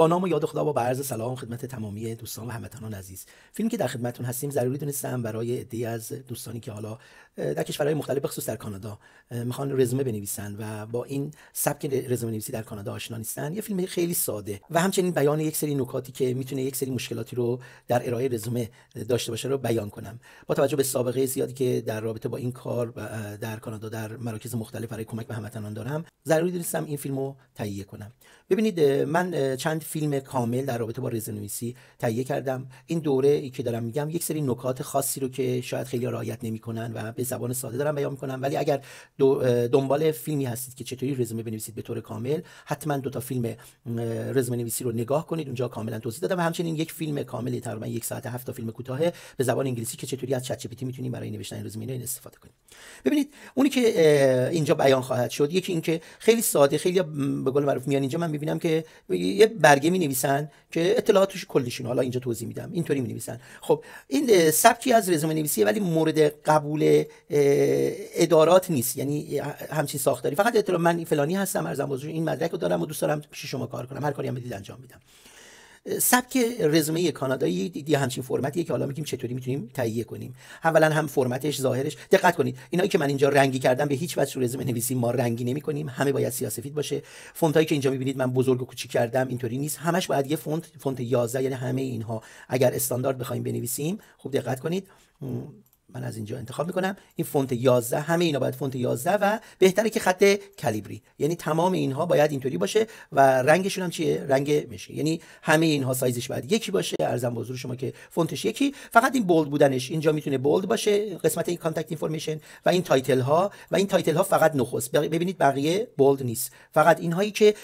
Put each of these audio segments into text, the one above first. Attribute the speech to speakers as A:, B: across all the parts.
A: با نام و یاد خدا با عرض سلام خدمت تمامی دوستان و هموطنان عزیز فیلمی که در خدمتتون هستیم ضروری دونستم برای عده‌ای از دوستانی که حالا در کشورهای مختلف خصوص در کانادا میخوان رزومه بنویسن و با این سبک رزومه نویسی در کانادا آشنا نیستن یه فیلم خیلی ساده و همچنین بیان یک سری نکاتی که میتونه یک سری مشکلاتی رو در ارائه رزومه داشته باشه رو بیان کنم با توجه به سابقه زیادی که در رابطه با این کار در کانادا در مراکز مختلف برای کمک به هموطنان دارم ضروری دونستم این فیلم رو تهیه کنم ببینید من چند فیلم کامل در رابطه با رزنویسی تهیه کردم این دوره ای که دارم میگم یک سری نکات خاصی رو که شاید خیلی رعایت نمیکنن و به زبان ساده دارم بیان میکنم ولی اگر دنبال فیلمی هستید که چطوری رزومه بنویسید به طور کامل حتما دو تا فیلم رزومه نویسی رو نگاه کنید اونجا کاملا توضیح دادم و همچنین یک فیلم کامل تقریبا یک ساعت هفت تا فیلم کوتاه به زبان انگلیسی که چطوری از چت جی میتونید برای نوشتن رزومه این استفاده کنید ببینید اونی که اینجا بیان خواهد شد یکی اینکه خیلی ساده خیلی به قول معروف میان اینجا من میبینم که یه بر برگه می نویسن که اطلاعاتش کلشین حالا اینجا توضیح میدم اینطوری می نویسن خب این سبکی از رزومه نویسیه ولی مورد قبول ادارات نیست یعنی همچین ساختاری فقط اطلاع من فلانی هستم ارزم این مدرک رو دارم و دوست دارم پیش شما کار کنم هر کاری هم بدید انجام میدم سبک رزومه کانادایی دی همچین فرمتیه که حالا میگیم چطوری میتونیم تهیه کنیم اولا هم فرمتش ظاهرش دقت کنید اینایی که من اینجا رنگی کردم به هیچ وجه رزومه نویسیم ما رنگی نمی کنیم همه باید سیاسفید باشه فونت که اینجا میبینید من بزرگ و کوچیک کردم اینطوری نیست همش باید یه فونت فونت 11 یعنی همه اینها اگر استاندارد بخوایم بنویسیم خوب دقت کنید من از اینجا انتخاب میکنم این فونت 11 همه اینا باید فونت 11 و بهتره که خط کلیبری یعنی تمام اینها باید اینطوری باشه و رنگشون هم چیه رنگ میشه یعنی همه اینها سایزش باید یکی باشه ارزم بزرگ شما که فونتش یکی فقط این بولد بودنش اینجا میتونه بولد باشه قسمت این کانتکت اینفورمیشن و این تایتل ها و این تایتل ها فقط نخست ببینید بقیه بولد نیست فقط اینهایی که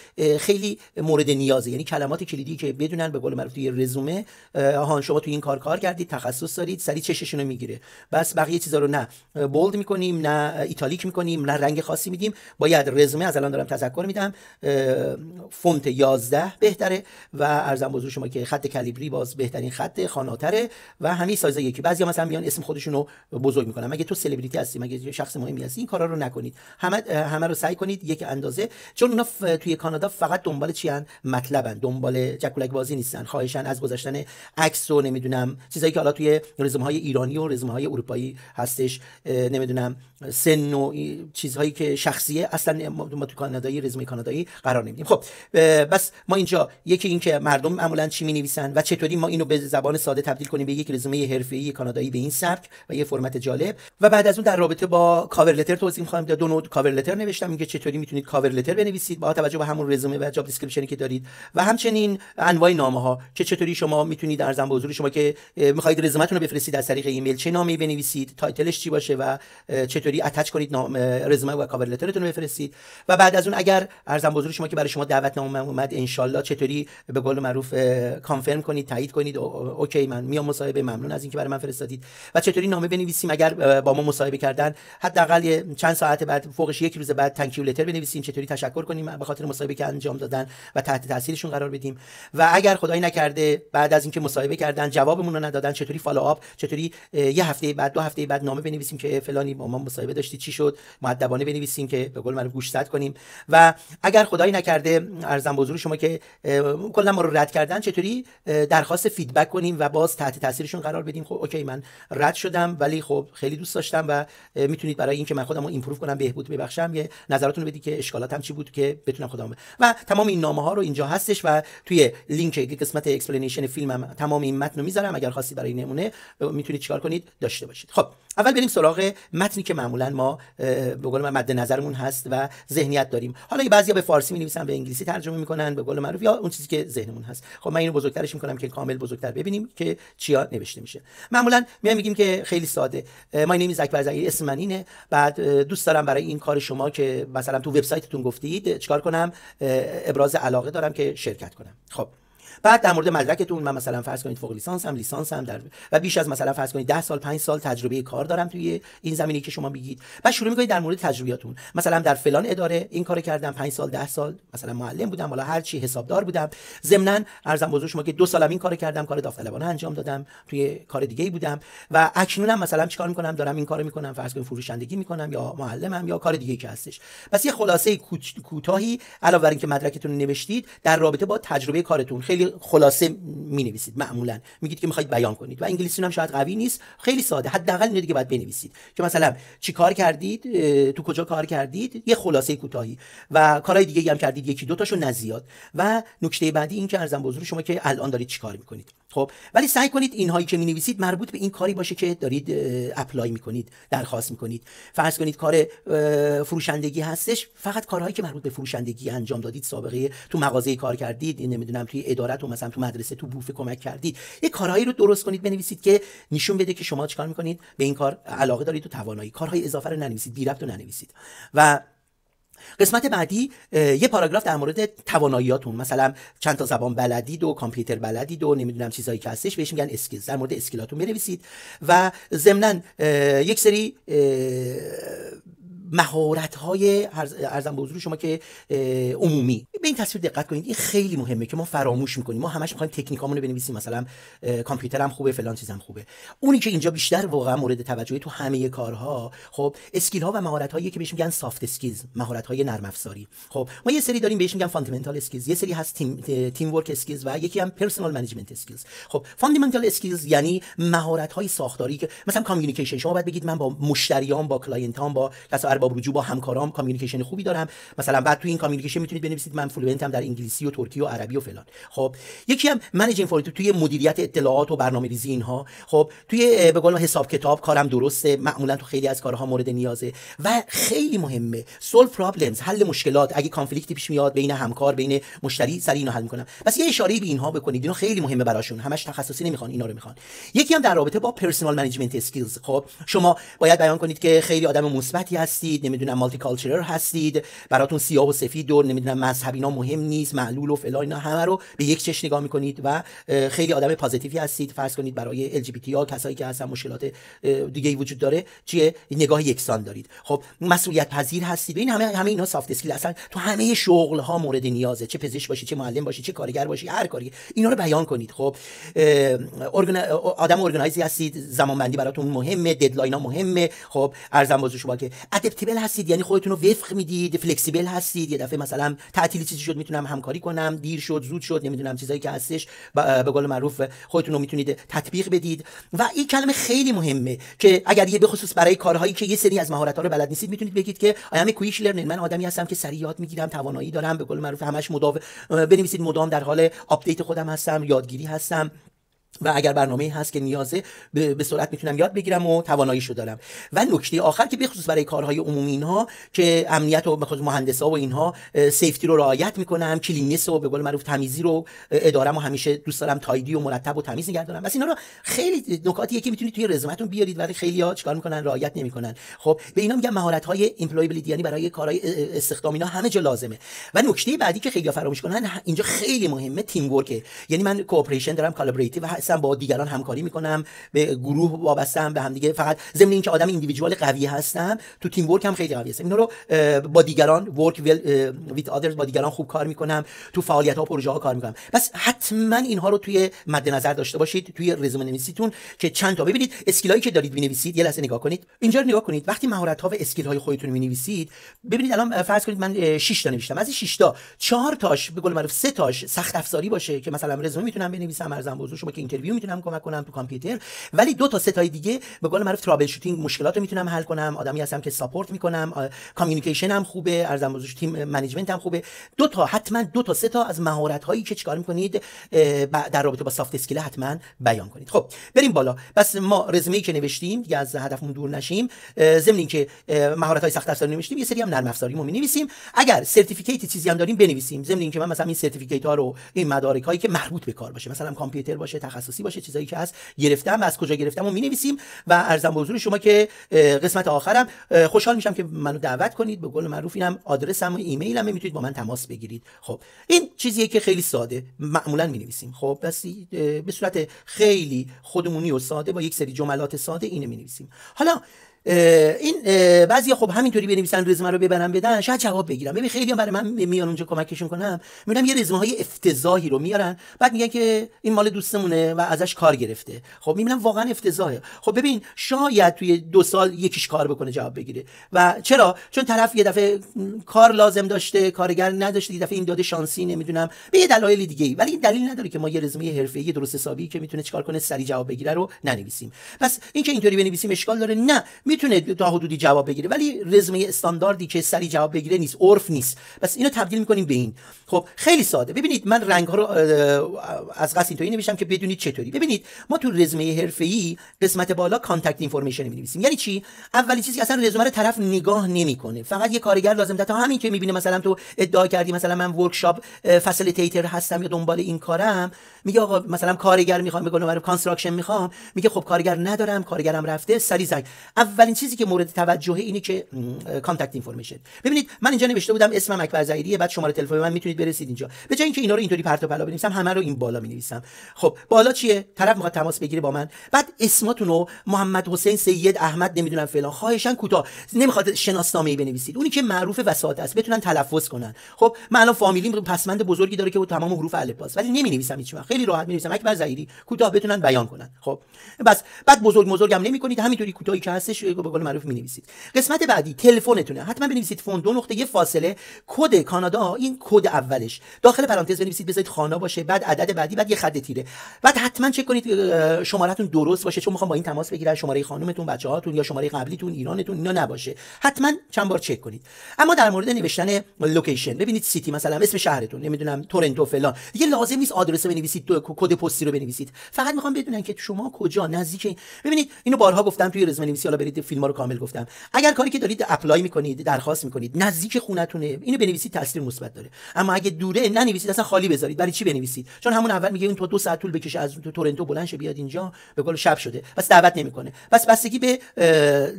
A: خیلی مورد نیازه یعنی کلمات کلیدی که بدونن به قول معروف توی رزومه آهان شما تو این کار کار کردید تخصص دارید سری چششون میگیره بس بقیه چیزا رو نه بولد میکنیم نه ایتالیک میکنیم نه رنگ خاصی میدیم باید رزومه از الان دارم تذکر میدم فونت 11 بهتره و ارزم بزرگ شما که خط کالیبری باز بهترین خط خاناتره و همین سایز یکی بعضی مثلا بیان اسم خودشون رو بزرگ میکنن مگه تو سلبریتی هستی مگه شخص مهمی هستی این کارا رو نکنید همه همه رو سعی کنید یک اندازه چون اونا ف... توی کانادا فقط دنبال چی هن؟ مطلبن دنبال جکولک بازی نیستن خواهشن از گذاشتن عکس و نمیدونم چیزایی که حالا توی رزومه های ایرانی و رزومه های اروپایی هستش نمیدونم سن و چیزهایی که شخصیه اصلا ما تو کانادایی رزومه کانادایی قرار نمیدیم خب بس ما اینجا یکی این که مردم معمولا چی می نویسن و چطوری ما اینو به زبان ساده تبدیل کنیم به یک رزومه حرفه‌ای کانادایی به این سبک و یه فرمت جالب و بعد از اون در رابطه با کاور لتر توضیح می‌خوام دو نوع کاور لتر نوشتم اینکه چطوری میتونید کاور لتر بنویسید با توجه به همون رزومه و جاب دیسکریپشنی که دارید و همچنین انواع نامه ها که چطوری شما میتونید در زبان حضور شما که می‌خواید رزومتون رو بفرستید از طریق ایمیل چه نامی بنویسید تایتلش چی باشه و چطوری اتچ کنید رزومه و کاور لترتون رو بفرستید و بعد از اون اگر ارزم بزرگ شما که برای شما دعوت نامه اومد ان چطوری به قول معروف کانفرم کنید تایید کنید اوکی من میام مصاحبه ممنون از اینکه برای من فرستادید و چطوری نامه بنویسیم اگر با ما مصاحبه کردن حداقل چند ساعت بعد فوقش یک روز بعد تانکیو لتر بنویسیم چطوری تشکر کنیم به خاطر مصاحبه که انجام دادن و تحت تاثیرشون قرار بدیم و اگر خدای نکرده بعد از اینکه مصاحبه کردن جوابمون رو ندادن چطوری فالوآپ چطوری یه هفته بعد بعد دو هفته بعد نامه بنویسیم که فلانی با ما مصاحبه داشتی چی شد مؤدبانه بنویسیم که به قول گوش داد کنیم و اگر خدایی نکرده ارزم بزرگ شما که کلا ما رو رد کردن چطوری درخواست فیدبک کنیم و باز تحت تاثیرشون قرار بدیم خب اوکی من رد شدم ولی خب خیلی دوست داشتم و میتونید برای اینکه من خودم رو ایمپروو کنم بهبود ببخشم یه نظراتون رو بدید که اشکالاتم چی بود که بتونم خودم و تمام این نامه ها رو اینجا هستش و توی لینک قسمت اکسپلینیشن فیلمم تمام این متن رو میذارم اگر خواستی برای نمونه میتونید چیکار کنید داشته باشید خب اول بریم سراغ متنی که معمولا ما به قول من مد نظرمون هست و ذهنیت داریم حالا یه بعضیا به فارسی می نویسن به انگلیسی ترجمه میکنن به قول معروف یا اون چیزی که ذهنمون هست خب من اینو بزرگترش کنم که کامل بزرگتر ببینیم که چیا نوشته میشه معمولا میام میگیم که خیلی ساده ما نیم اکبر زنگی اسم من اینه بعد دوست دارم برای این کار شما که مثلا تو وبسایتتون گفتید چیکار کنم ابراز علاقه دارم که شرکت کنم خب بعد در مورد مدرکتون من مثلا فرض کنید فوق لیسانس هم لیسانس هم در و بیش از مثلا فرض کنید 10 سال 5 سال تجربه کار دارم توی این زمینه که شما میگید بعد شروع میکنید در مورد تجربیاتون مثلا در فلان اداره این کارو کردم 5 سال 10 سال مثلا معلم بودم حالا هر چی حسابدار بودم ضمن ارزم بزرگ شما که دو سالم این کارو کردم کار داوطلبانه انجام دادم توی کار دیگه ای بودم و اکنونم مثلا چیکار میکنم دارم این کارو میکنم فرض کنید فروشندگی میکنم یا معلمم یا کار دیگه ای که هستش پس یه خلاصه کوتاهی علاوه بر اینکه مدرکتون نوشتید در رابطه با تجربه کارتون خیلی خلاصه می نویسید معمولا میگید که میخواید بیان کنید و انگلیسی هم شاید قوی نیست خیلی ساده حداقل اینو دیگه باید بنویسید که مثلا چی کار کردید تو کجا کار کردید یه خلاصه کوتاهی و کارهای دیگه هم کردید یکی دو تاشو نزیاد و نکته بعدی این که ارزم بزرگ شما که الان دارید چیکار میکنید خب ولی سعی کنید اینهایی که نویسید مربوط به این کاری باشه که دارید اپلای میکنید درخواست میکنید فرض کنید کار فروشندگی هستش فقط کارهایی که مربوط به فروشندگی انجام دادید سابقه تو مغازه کار کردید نمیدونم توی ادارت و مثلا تو مدرسه تو بوفه کمک کردید یه کارهایی رو درست کنید بنویسید که نشون بده که شما چیکار میکنید به این کار علاقه دارید و توانایی کارهای اضافه رو ننویسید بی ربط رو ننویسید و قسمت بعدی یه پاراگراف در مورد تواناییاتون مثلا چند تا زبان بلدید و کامپیوتر بلدید و نمیدونم چیزایی که هستش بهش میگن اسکیل در مورد اسکیلاتون بنویسید و ضمنا یک سری مهارت های ارزم به حضور شما که عمومی به این تصویر دقت کنید این خیلی مهمه که ما فراموش میکنیم ما همش میخوایم تکنیکامونو بنویسیم مثلا کامپیوترم خوبه فلان چیزم خوبه اونی که اینجا بیشتر واقعا مورد توجه تو همه کارها خب اسکیل ها و مهارت هایی که بهش میگن سافت اسکیلز مهارت های نرم افزاری خب ما یه سری داریم بهش میگن فاندامنتال اسکیلز یه سری هست تیم تیم ورک اسکیلز و یکی هم پرسونال منیجمنت اسکیلز خب فاندامنتال اسکیلز یعنی مهارت های ساختاری که مثلا کامیونیکیشن شما باید بگید من با مشتریام با کلاینتام با کسا ارباب رجوع با همکارام کامیونیکیشن خوبی دارم مثلا بعد تو این کامیونیکیشن میتونید بنویسید من فلوئنت هم در انگلیسی و ترکی و عربی و فلان خب یکی هم منیج توی مدیریت اطلاعات و برنامه اینها خب توی به قول حساب کتاب کارم درسته معمولا تو خیلی از کارها مورد نیازه و خیلی مهمه سول پرابلمز حل مشکلات اگه کانفلیکتی پیش میاد بین همکار بین مشتری سر اینو حل میکنم بس یه اشاره به اینها بکنید اینا خیلی مهمه براشون همش تخصصی نمیخوان اینا رو میخوان یکی هم در رابطه با پرسونال منیجمنت اسکیلز خب شما باید بیان کنید که خیلی آدم مثبتی هستید نمیدونم مالتی کالچرال هستید براتون سیاه و سفید و نمیدونم مذهب اینا مهم نیست معلول و فلان اینا همه رو به یک چش نگاه میکنید و خیلی آدم پازیتیوی هستید فرض کنید برای ال جی ها کسایی که هستن مشکلات دیگه ای وجود داره چیه نگاه یکسان دارید خب مسئولیت پذیر هستید این همه همه اینا سافت اسکیل اصلا تو همه شغل ها مورد نیازه چه پزشک باشی چه معلم باشی چه کارگر باشی هر کاری اینا رو بیان کنید خب آدم ارگنایزی هستید زمان بندی براتون مهمه ددلاین ها مهمه خب ارزم شما که ادپتیبل هستید یعنی خودتون رو وفق میدید فلکسیبل هستید یه دفعه مثلا تعطیل چیزی شد میتونم همکاری کنم دیر شد زود شد نمیدونم چیزایی که هستش به قول معروف خودتون رو میتونید تطبیق بدید و این کلمه خیلی مهمه که اگر یه بخصوص برای کارهایی که یه سری از ها رو بلد نیستید میتونید بگید که آیام کویش لرنر من آدمی هستم که سریع یاد میگیرم توانایی دارم به قول معروف همش مدام بنویسید مدام در حال آپدیت خودم هستم یادگیری هستم و اگر برنامه هست که نیازه به سرعت میتونم یاد بگیرم و تواناییشو دارم و نکته آخر که بخصوص برای کارهای عمومی اینها که امنیت و بخصوص مهندسا و اینها سیفتی رو رعایت میکنم کلینیس و به قول معروف تمیزی رو ادارم و همیشه دوست دارم تایدی و مرتب و تمیز نگه دارم پس اینا رو خیلی نکاتیه که میتونید توی رزومتون بیارید ولی خیلی ها چیکار میکنن رعایت نمیکنن خب به اینا میگم مهارت های یعنی برای کارهای استخدام اینا همه جا لازمه و نکته بعدی که خیلی فراموش کنن اینجا خیلی مهمه تیم ورکه یعنی من کوپریشن دارم کالبریتی و هستم با دیگران همکاری میکنم به گروه وابستم به همدیگه فقط ضمن اینکه آدم ایندیویدوال قوی هستم تو تیم ورک هم خیلی قوی هستم اینا رو با دیگران ورک ویل ویت با دیگران خوب کار میکنم تو فعالیت ها پروژه ها کار میکنم پس حتما اینها رو توی مد نظر داشته باشید توی رزومه نویسیتون که چند تا ببینید اسکیل هایی که دارید مینویسید یه لحظه نگاه کنید اینجا رو نگاه کنید وقتی مهارت ها و اسکیل های خودتون نویسید ببینید الان فرض کنید من 6 تا نوشتم از 6 تا 4 تاش به قول معروف 3 تاش سخت افزاری باشه که مثلا رزومه میتونم بنویسم ارزم بزرگ شما که اینترویو میتونم کمک کنم تو کامپیوتر ولی دو تا سه تای دیگه به قول معروف ترابل شوتینگ مشکلات رو میتونم حل کنم آدمی هستم که ساپورت میکنم کامیونیکیشن هم خوبه ارزم بزرگ تیم منیجمنت هم خوبه دو تا حتما دو تا سه تا از مهارت هایی که چیکار میکنید در رابطه با سافت اسکیل حتما بیان کنید خب بریم بالا بس ما رزومه ای که نوشتیم دیگه از هدفمون دور نشیم ضمن اینکه مهارت های سخت افزاری نوشتیم یه سری هم نرم می می‌نویسیم اگر سرتیفیکیت چیزی هم داریم بنویسیم ضمن اینکه من مثلا این سرتیفیکیت ها رو این مدارک هایی که مربوط به کار باشه مثلا کامپیوتر باشه تخصص تخصصی باشه چیزایی که هست گرفتم و از کجا گرفتم و مینویسیم و ارزم به حضور شما که قسمت آخرم خوشحال میشم که منو دعوت کنید به قول معروف اینم آدرسم و هم میتونید با من تماس بگیرید خب این چیزیه که خیلی ساده معمولا مینویسیم خب بس به صورت خیلی خودمونی و ساده با یک سری جملات ساده اینو مینویسیم حالا این بعضی خب همینطوری بنویسن رزومه رو ببرن بدن شاید جواب بگیرم ببین خیلی هم برای من میان اونجا کمکشون کنم میبینم یه رزمه های افتضاحی رو میارن بعد میگن که این مال دوستمونه و ازش کار گرفته خب میبینم واقعا افتضاحه خب ببین شاید توی دو سال یکیش کار بکنه جواب بگیره و چرا چون طرف یه دفعه کار لازم داشته کارگر نداشته یه دفعه این داده شانسی نمیدونم به یه دلایل دیگه ولی این دلیل نداره که ما یه رزمه حرفه‌ای درست حسابی که میتونه چیکار کنه سری جواب بگیره رو ننویسیم پس اینکه اینطوری بنویسیم اشکال داره نه میتونه تا حدودی جواب بگیره ولی رزمه استانداردی که سری جواب بگیره نیست عرف نیست بس اینو تبدیل میکنیم به این خب خیلی ساده ببینید من رنگ ها رو از قصد اینطوری نمیشم که بدونید چطوری ببینید ما تو رزمه حرفه‌ای قسمت بالا کانتکت اینفورمیشن می‌نویسیم یعنی چی اولی چیزی که اصلا رزومه رو طرف نگاه نمیکنه فقط یه کارگر لازم داشته تا همین که میبینه مثلا تو ادعا کردی مثلا من ورکشاپ فسیلیتیتر هستم یا دنبال این کارم میگه آقا مثلا کارگر میخوام بگم برای کانستراکشن میخوام میگه خب کارگر ندارم کارگرم رفته سری زنگ اول اولین چیزی که مورد توجه اینه که کانتاکت اینفورمیشن ببینید من اینجا نوشته بودم اسمم اکبر زهیری بعد شماره تلفن من میتونید برسید اینجا به جای اینکه اینا رو اینطوری پرت و پلا بنویسم همه رو این بالا مینویسم خب بالا چیه طرف میخواد تماس بگیره با من بعد اسماتون رو محمد حسین سید احمد نمیدونم فلان خواهشن کوتاه نمیخواد شناسنامه ای بنویسید اونی که معروف وساطه است بتونن تلفظ کنن خب من الان فامیلیم پسمند بزرگی داره که با تمام حروف الفباس ولی نمی نویسم هیچ خیلی راحت می نویسم اکبر زهیری کوتاه بتونن بیان کنن خب بس بعد بزرگ بزرگم نمی کنید همینطوری کوتاهی که هستش به قول معروف قسمت بعدی تلفنتونه حتما بنویسید فون دو نقطه یه فاصله کد کانادا این کد اولش داخل پرانتز بنویسید بذارید خانه باشه بعد عدد بعدی بعد یه خط تیره بعد حتما چک کنید شمارهتون درست باشه چون میخوام با این تماس بگیرن شماره خانومتون بچه‌هاتون یا شماره قبلیتون ایرانتون اینا نباشه حتما چند بار چک کنید اما در مورد نوشتن لوکیشن ببینید سیتی مثلا اسم شهرتون نمیدونم تورنتو فلان دیگه لازم نیست آدرس بنویسید کد پستی رو بنویسید فقط میخوام بدونن که شما کجا نزدیک ببینید اینو بارها گفتم توی رزومه نویسی حالا فیلم ها رو کامل گفتم اگر کاری که دارید اپلای میکنید درخواست میکنید نزدیک خونتونه اینو بنویسید تاثیر مثبت داره اما اگه دوره ننویسید اصلا خالی بذارید برای چی بنویسید چون همون اول میگه اون تو دو ساعت طول بکشه از تو تورنتو بلند شه بیاد اینجا به قول شب شده بس دعوت نمیکنه بس بستگی به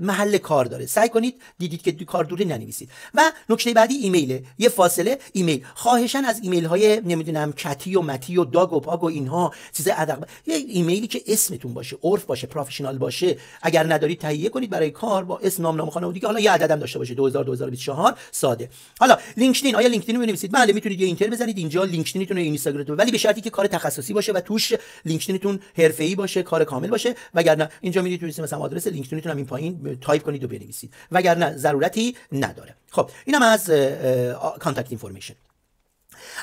A: محل کار داره سعی کنید دیدید که دو کار دوره ننویسید و نکته بعدی ایمیل یه فاصله ایمیل خواهشن از ایمیل های نمیدونم کتی و متی و داگ و پاگ و اینها چیز ادق یه ایمیلی که اسمتون باشه عرف باشه پروفشنال باشه اگر ندارید تهیه کنید برای کار با اسم نام نام خانوادگی که حالا یه عددم داشته باشه 2000 2024 ساده حالا لینکدین آیا لینکدین رو می‌نویسید بله میتونید یه اینتر بزنید اینجا لینکدینتون رو اینستاگرام ولی به شرطی که کار تخصصی باشه و توش لینکدینتون حرفه‌ای باشه کار کامل باشه وگرنه اینجا میرید توی مثلا آدرس لینکدینتون هم این پایین تایپ کنید و بنویسید وگرنه ضرورتی نداره خب اینم از کانتاکت اینفورمیشن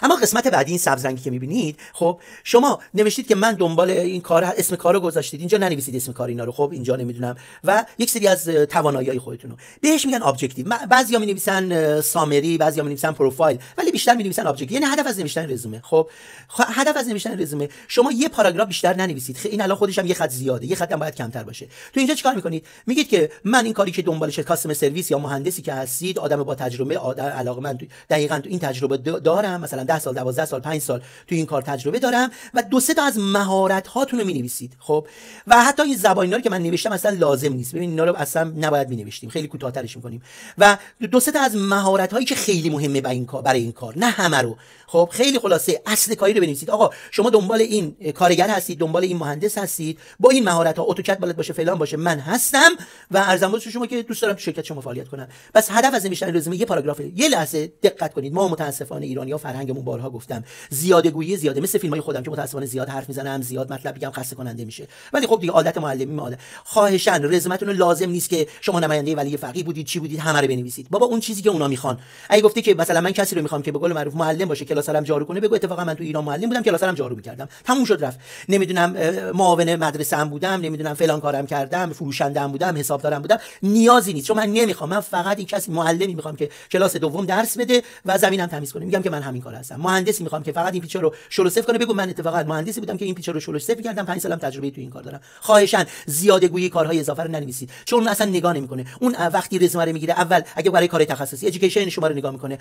A: اما قسمت بعدی این سبز رنگی که میبینید خب شما نوشتید که من دنبال این کار اسم کار رو گذاشتید اینجا ننویسید اسم کار اینا رو خب اینجا نمیدونم و یک سری از توانایی خودتون رو بهش میگن ابجکتیو بعضیا می نویسن سامری بعضیا می نویسن پروفایل ولی بیشتر می نویسن ابجکتیو یعنی هدف از نوشتن رزومه خب هدف از نوشتن رزومه شما یه پاراگراف بیشتر ننویسید این الان خودش هم یه خط زیاده یه خط هم باید کمتر باشه تو اینجا چیکار میکنید میگید که من این کاری که دنبالش کاستمر سرویس یا مهندسی که هستید آدم با تجربه آدم علاقمند دقیقاً تو این تجربه دارم مثلا 10 سال 12 سال 5 سال توی این کار تجربه دارم و دو سه تا از مهارت هاتون رو مینویسید خب و حتی این زبان که من نوشتم اصلا لازم نیست ببین اینا رو اصلا نباید مینوشتیم خیلی کوتاه‌ترش می‌کنیم و دو سه تا از مهارت هایی که خیلی مهمه برای این کار برای این کار نه همه رو خب خیلی خلاصه اصل کاری رو بنویسید آقا شما دنبال این کارگر هستید دنبال این مهندس هستید با این مهارت ها اتوکد بلد باشه فلان باشه من هستم و ارزم شما که دوست دارم تو شرکت شما فعالیت کنم بس هدف از نوشتن رزومه یه پاراگراف یه لحظه دقت کنید ما متاسفانه ایرانی ها فرهنگمون بارها گفتم زیاده گویی زیاده مثل فیلم های خودم که متاسفانه زیاد حرف میزنم زیاد مطلب میگم خسته کننده میشه ولی خب دیگه عادت معلمی ماله خواهشن رزمتون لازم نیست که شما نماینده ولی فقیه بودید چی بودید همه رو بنویسید بابا اون چیزی که اونا میخوان اگه گفته که مثلا من کسی رو میخوام که به قول معروف معلم باشه کلاس سلام جارو کنه بگو اتفاقا من تو ایران معلم بودم کلاس سلام جارو میکردم تموم شد رفت نمیدونم معاون مدرسه ام بودم نمیدونم فلان کارم کردم فروشنده ام بودم حسابدارم بودم نیازی نیست چون من نمیخوام من فقط این کسی معلمی میخوام که کلاس دوم درس بده و زمینم تمیز کنه میگم که من همین کار هستم مهندسی میخوام که فقط این پیچ رو سف کنه بگو من اتفاقا مهندسی بودم که این پیچ رو سف کردم 5 سالم تجربه تو این کار دارم خواهشاً زیاده گویی کارهای اضافه رو ننویسید چون اصلا نگاه نمیکنه اون وقتی رزومه رو میگیره اول اگه برای کار تخصصی ادویکیشن شما رو نگاه میکنه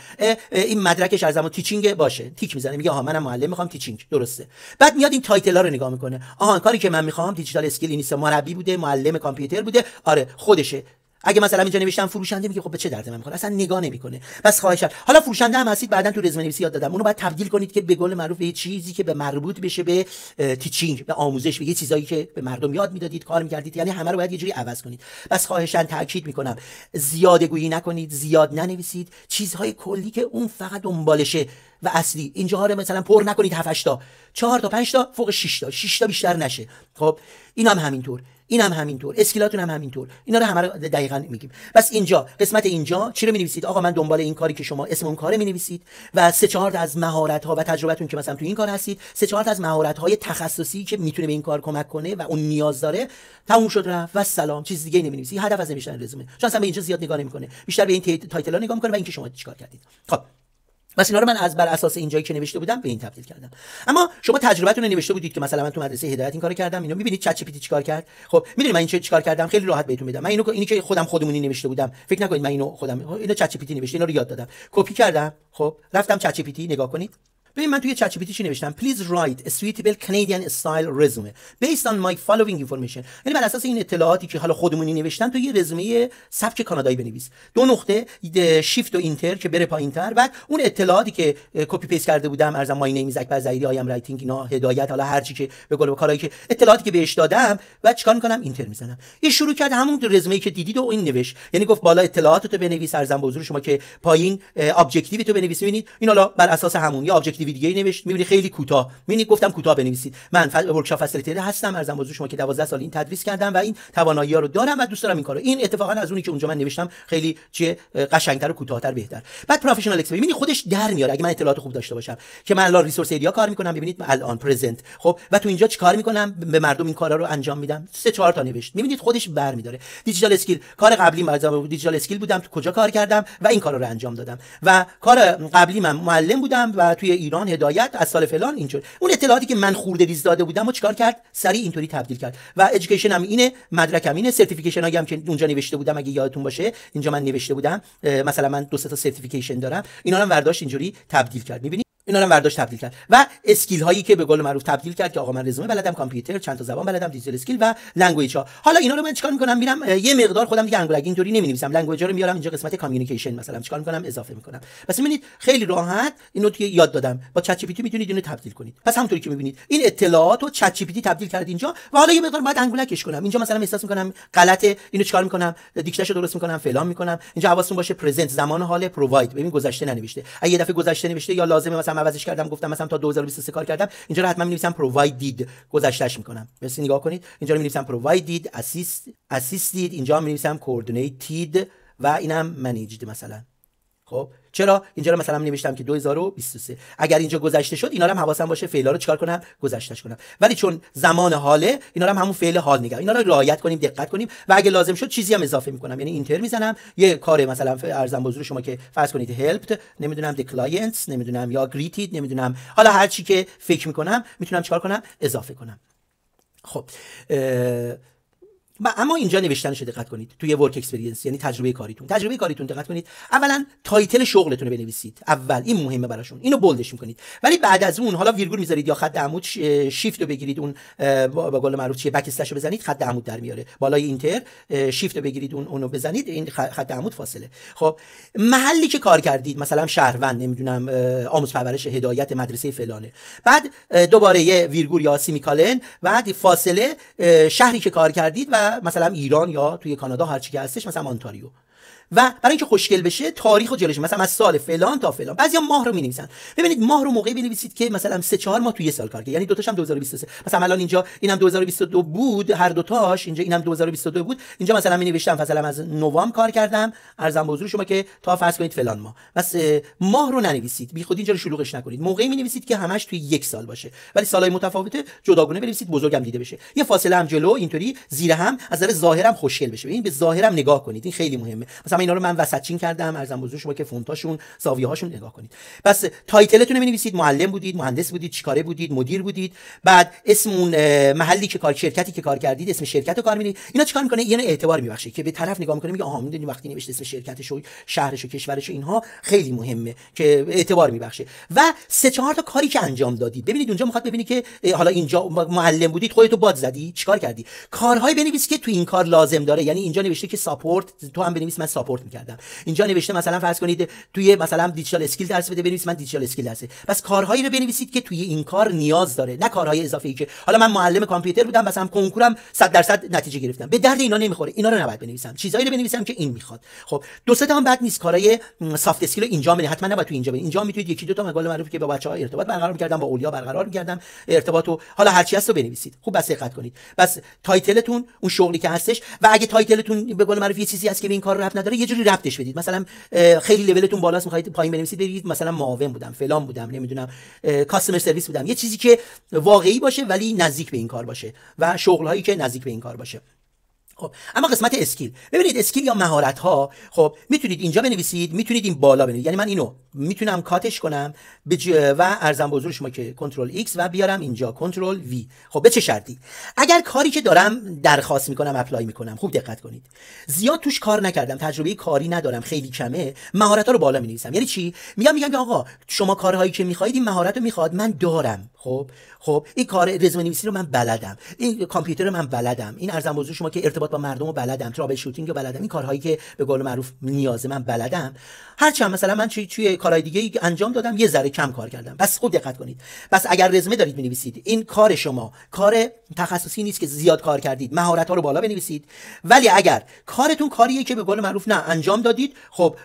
A: این مدرکش از زمان تیچینگ باشه تیک میزنه میگه آها منم معلم میخوام تیچینگ درسته بعد میاد این تایتلا رو نگاه میکنه آها کاری که من میخوام دیجیتال اسکیل نیست مربی بوده معلم کامپیوتر بوده آره خودشه اگه مثلا اینجا نوشتم فروشنده میگه خب به چه درد من میخوره اصلا نگاه نمیکنه پس خواهش حالا فروشنده هم هستید بعدا تو رزومه نویسی یاد دادم اونو باید تبدیل کنید که به گل معروف به چیزی که به مربوط بشه به تیچینگ به آموزش به یه چیزایی که به مردم یاد میدادید کار میکردید یعنی همه رو باید یه جوری عوض کنید پس خواهشاً تاکید میکنم زیاده گویی نکنید زیاد ننویسید چیزهای کلی که اون فقط دنبالشه و اصلی ها رو آره، مثلا پر نکنید 7 8 تا 4 تا 5 تا فوق 6 تا 6 تا بیشتر نشه خب این هم همینطور این هم همینطور اسکیلاتون هم همینطور اینا رو همه رو دقیقا میگیم بس اینجا قسمت اینجا چی رو نویسید آقا من دنبال این کاری که شما اسم اون کاره نویسید و سه چهار از مهارت ها و تجربتون که مثلا تو این کار هستید سه چهار از مهارت های تخصصی که میتونه به این کار کمک کنه و اون نیاز داره تموم شد رفت و سلام چیز دیگه نویسید هدف از نوشتن رزومه چون اصلا به اینجا زیاد نگاه کنه بیشتر به این تایتل ها نگاه میکنه و اینکه شما چیکار کردید خب بس اینا رو من از بر اساس اینجایی که نوشته بودم به این تبدیل کردم اما شما تجربتون رو نوشته بودید که مثلا من تو مدرسه هدایت این کارو کردم اینو میبینید چت پیتی چیکار کرد خب میدونید من این چیکار کردم خیلی راحت بهتون میدم من اینو اینی که خودم خودمونی نوشته بودم فکر نکنید من اینو خودم اینو چت نوشته رو یاد دادم کپی کردم خب رفتم چت نگاه کنید ببین من توی چت جی چی نوشتم پلیز رایت suitable کانادین استایل رزومه بیسد آن مای following انفورمیشن یعنی بر اساس این اطلاعاتی که حالا خودمونی نوشتم تو یه رزومه سبک کانادایی بنویس دو نقطه شیفت و اینتر که بره پایینتر بعد اون اطلاعاتی که کپی پیست کرده بودم ارزم مای نیم زک بزیری آیم رایتینگ اینا هدایت حالا هر چی که به قول کارایی که اطلاعاتی که بهش دادم بعد چیکار میکنم اینتر میزنم یه شروع کرد همون رزومه که دیدید و این نوشت یعنی گفت بالا اطلاعاتتو بنویس ارزم به حضور شما که پایین ابجکتیو تو بنویس ببینید این حالا بر اساس همون ابجکتیو تیوی دیگه نوشت میبینی خیلی کوتاه میبینی گفتم کوتاه بنویسید من فل... ورکشاپ فسیلیتیتر هستم ارزم بازو شما که 12 سال این تدریس کردم و این توانایی ها رو دارم و دوست دارم این کارو این اتفاقا از اونی که اونجا من نوشتم خیلی چیه قشنگتر و کوتاهتر بهتر بعد پروفشنال اکسپرت میبینی خودش در میاره اگه من اطلاعات خوب داشته باشم که من الان ریسورس ایدیا کار میکنم ببینید الان پرزنت خب و تو اینجا چیکار میکنم به مردم این کارا رو انجام میدم سه چهار تا نوشت میبینید خودش برمیداره دیجیتال اسکیل کار قبلی مرزم دیجیتال اسکیل بودم تو کجا کار کردم و این کارا رو انجام دادم و کار قبلی من معلم بودم و توی ایران هدایت از سال فلان اینجور اون اطلاعاتی که من خورده ریز داده بودم و چیکار کرد سریع اینطوری تبدیل کرد و ادویکیشن هم اینه مدرک هم اینه سرتیفیکیشن هم که اونجا نوشته بودم اگه یادتون باشه اینجا من نوشته بودم مثلا من دو تا سرتیفیکیشن دارم اینا هم برداشت اینجوری تبدیل کرد میبینی اینا رو برداشت تبدیل کرد و اسکیل هایی که به قول معروف تبدیل کرد که آقا من رزومه بلدم کامپیوتر چند تا زبان بلدم دیجیتال اسکیل و لنگویج ها حالا اینا رو من چیکار میکنم میرم یه مقدار خودم دیگه انگولگ اینطوری نویسم لنگویج ها رو میارم اینجا قسمت کامیونیکیشن مثلا چیکار میکنم اضافه میکنم پس ببینید خیلی راحت اینو توی یاد دادم با چت جی پی تی میتونید اینو تبدیل کنید پس همونطوری که میبینید این اطلاعات رو چت جی پی تی تبدیل کرد اینجا و حالا یه مقدار باید انگولکش کنم اینجا مثلا احساس میکنم غلطه اینو چیکار میکنم رو درست میکنم فلان میکنم اینجا حواستون باشه پرزنت زمان حال پروواید ببین گذشته ننوشته اگه یه دفعه گذشته نوشته یا لازمه گفتم عوضش کردم گفتم مثلا تا 2023 کار کردم اینجا رو حتما نویسم provided گذشتهش کنم بس نگاه کنید اینجا رو می نویسم provided assist assisted اینجا می نویسم coordinated و اینم managed مثلا خب چرا اینجا رو مثلا نوشتم که 2023 اگر اینجا گذشته شد اینا هم حواسم باشه فعلا رو چیکار کنم گذشتهش کنم ولی چون زمان حاله اینا هم همون فعل حال نگم اینا رو رعایت کنیم دقت کنیم و اگه لازم شد چیزی هم اضافه میکنم یعنی اینتر میزنم یه کار مثلا ارزم بزرگ شما که فرض کنید هلپت نمیدونم دی کلاینتس نمیدونم یا گریتید نمیدونم حالا هر چی که فکر میکنم میتونم چیکار کنم اضافه کنم خب و اما اینجا نوشتنش دقت کنید توی ورک اکسپریانس یعنی تجربه کاریتون تجربه کاریتون دقت کنید اولا تایتل شغلتون رو بنویسید اول این مهمه براشون اینو بولدش میکنید ولی بعد از اون حالا ویرگول میذارید یا خط عمود شیفت رو بگیرید اون با گل معروف چیه بک رو بزنید خط عمود در میاره بالای اینتر شیفت رو بگیرید اون اونو بزنید این خط عمود فاصله خب محلی که کار کردید مثلا شهروند نمیدونم آموز پرورش هدایت مدرسه فلانه بعد دوباره یه ویرگول یا سیمیکالن بعد فاصله شهری که کار کردید و مثلا ایران یا توی کانادا هر چی که هستش مثلا آنتاریو و برای اینکه خوشگل بشه تاریخ و جلوش مثلا از سال فلان تا فلان بعضیا ماه رو می نویسن ببینید ماه رو موقعی بنویسید که مثلا سه چهار ماه تو یه سال کار کرد یعنی دو تاش هم 2023 مثلا الان اینجا اینم 2022 بود هر دو تاش اینجا اینم 2022 بود اینجا مثلا می نوشتم مثلا از نوامبر کار کردم ارزم به شما که تا فرض کنید فلان ماه بس ماه رو ننویسید بی خود اینجا رو شلوغش نکنید موقعی می نویسید که همش توی یک سال باشه ولی سالهای متفاوته جداگونه بنویسید بزرگم دیده بشه یه فاصله هم جلو اینطوری زیر هم از نظر ظاهرم خوشگل بشه ببین به ظاهرم نگاه کنید این خیلی مهمه مثلا اینا رو من چین کردم ارزم بزرگ شما که فونتاشون زاویه هاشون نگاه کنید بس، تایتلتون رو بنویسید معلم بودید مهندس بودید چیکاره بودید مدیر بودید بعد اسم اون محلی که کار شرکتی که کار کردید اسم شرکت رو کار می‌بینید اینا چیکار می‌کنه؟ یعنی اعتبار می‌بخشه که به طرف نگاه می‌کنه میگه آها میدونی وقتی نوشته اسم شرکتش و شهرش و کشورش و اینها خیلی مهمه که اعتبار می‌بخشه. و سه چهار تا کاری که انجام دادی ببینید اونجا میخواد ببینید که حالا اینجا معلم بودید خودتو باد زدی چیکار کردی کارهای بنویس که تو این کار لازم داره یعنی اینجا نوشته که ساپورت تو هم بنویس من ساپورت برخورد میکردم اینجا نوشته مثلا فرض کنید توی مثلا دیجیتال اسکیل درس بده بنویس من دیجیتال اسکیل درس بس کارهایی رو بنویسید که توی این کار نیاز داره نه کارهای اضافه ای که حالا من معلم کامپیوتر بودم مثلا کنکورم 100 درصد نتیجه گرفتم به درد اینا نمیخوره اینا رو نباید بنویسم چیزایی رو بنویسم که این میخواد خب دو سه تا هم بعد نیست کارهای سافت اسکیل اینجا بده حتما نباید تو اینجا بنویسید اینجا میتونید یکی دو تا مقاله معروف که با بچه‌ها ارتباط برقرار می‌کردم با اولیا برقرار ارتباط ارتباطو حالا هر چی هست رو بنویسید خوب بس دقت کنید بس تایتلتون اون شغلی که هستش و اگه تایتلتون به قول معروف یه چیزی هست که به این کار رو نداره داره یه جوری ربطش بدید مثلا خیلی لولتون بالاست میخواید پایین بنویسید بگید مثلا معاون بودم فلان بودم نمیدونم کاستمر سرویس بودم یه چیزی که واقعی باشه ولی نزدیک به این کار باشه و شغل هایی که نزدیک به این کار باشه خب اما قسمت اسکیل ببینید اسکیل یا مهارت ها خب میتونید اینجا بنویسید میتونید این بالا بنویسید یعنی من اینو میتونم کاتش کنم و ارزم بزرگ شما که کنترل ایکس و بیارم اینجا کنترل وی خب به چه شرطی اگر کاری که دارم درخواست میکنم اپلای میکنم خوب دقت کنید زیاد توش کار نکردم تجربه کاری ندارم خیلی کمه مهارت ها رو بالا می نویسم یعنی چی میگم میگم آقا شما کارهایی که میخواهید این مهارت رو میخواد من دارم خب خب این کار رزومه نویسی رو من بلدم این کامپیوتر رو من بلدم این ارزم بزرگ شما که ارتباط با مردم رو بلدم ترابل شوتینگ رو بلدم این کارهایی که به قول معروف نیاز من بلدم هرچند مثلا من توی توی کارهای دیگه انجام دادم یه ذره کم کار کردم بس خود دقت کنید بس اگر رزمه دارید می‌نویسید این کار شما کار تخصصی نیست که زیاد کار کردید مهارت ها رو بالا بنویسید ولی اگر کارتون کاریه که به قول معروف نه انجام دادید خب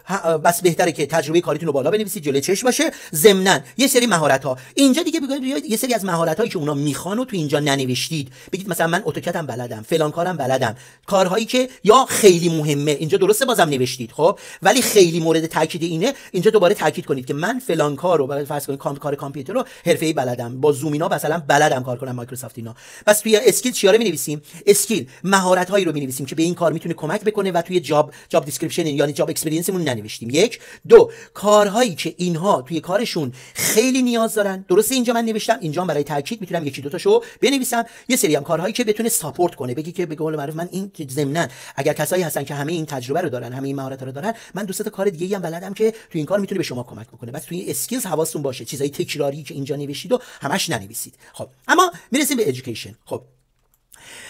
A: بس بهتره که تجربه کاریتون رو بالا بنویسید جلوی چش باشه ضمناً یه سری مهارت ها اینجا دیگه بگید یه سری از مهارت مهارت هایی که اونا میخوان و تو اینجا ننوشتید بگید مثلا من اتوکتم بلدم فلان کارم بلدم کارهایی که یا خیلی مهمه اینجا درسته بازم نوشتید خب ولی خیلی مورد تاکید اینه اینجا دوباره تاکید کنید که من فلان کار رو برای فرض کنید کار کامپیوتر رو ای بلدم با اینا مثلا بلدم کار کنم مایکروسافت اینا پس توی اسکیل چیاره نویسیم اسکیل مهارت هایی رو نویسیم که به این کار میتونه کمک بکنه و توی جاب جاب دیسکریپشن یعنی جاب مون ننوشتیم یک دو کارهایی که اینها توی کارشون خیلی نیاز دارن درسته اینجا من نوشتم اینجا برای تاکید میتونم یکی دو تاشو بنویسم یه سری هم کارهایی که بتونه ساپورت کنه بگی که به قول معروف من این که اگر کسایی هستن که همه این تجربه رو دارن همه این مهارت رو دارن من دوست تا کار دیگه هم بلدم که تو این کار میتونه به شما کمک بکنه بس توی اسکیلز حواستون باشه چیزای تکراری که اینجا نوشتید و همش ننویسید خب اما میرسیم به ادویکیشن خب